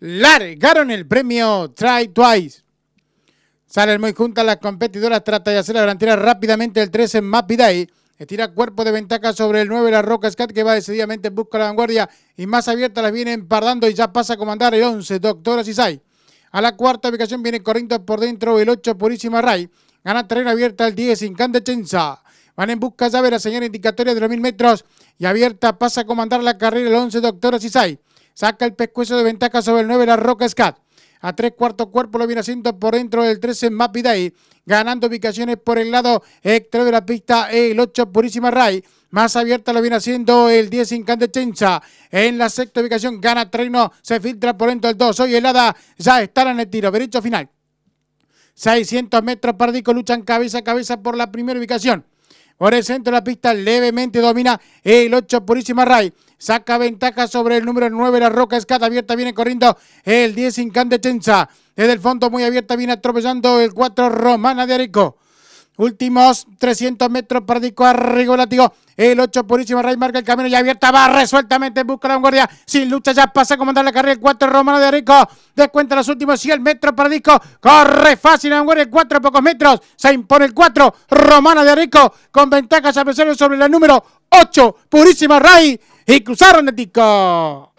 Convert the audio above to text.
largaron el premio Try Twice. Salen muy juntas las competidoras, trata de hacer la delantera rápidamente el 13 en Estira cuerpo de ventaja sobre el 9 la Roca Scat que va decididamente en busca de la vanguardia y más abierta las viene empardando y ya pasa a comandar el 11, Doctora Cisay. A la cuarta ubicación viene corriendo por dentro, el 8 Purísima Ray. Gana terreno abierta el 10, Chenza. Van en busca de la señal indicatoria de los 1000 metros y abierta pasa a comandar la carrera el 11, Doctora Cisay. Saca el pescuezo de ventaja sobre el 9, la Roca Scat. A tres cuartos cuerpo lo viene haciendo por dentro del 13 Mapiday. Ganando ubicaciones por el lado extra de la pista el 8 Purísima Ray. Más abierta lo viene haciendo el 10 Incandescenza. En la sexta ubicación gana Treino, Se filtra por dentro del 2. Hoy helada ya estará en el tiro. Derecho final. 600 metros, Pardico luchan cabeza a cabeza por la primera ubicación. Por el centro de la pista levemente domina el 8 Purísima Ray. Saca ventaja sobre el número 9, la Roca Escada. Abierta viene corriendo el 10 Chenza. Desde el fondo muy abierta viene atropellando el 4 Romana de Arico. Últimos 300 metros para Disco Arrigo Látigo. El 8 purísimo Rey marca el camino y abierta va resueltamente busca la vanguardia. Sin lucha ya pasa a comandar la carrera el 4 Romano de Rico. Descuenta los últimos 100 metros para Disco. Corre fácil la vanguardia el 4 pocos metros. Se impone el 4 Romano de Rico con ventajas a pesar sobre la número 8 purísima Rey. Y cruzaron el Disco.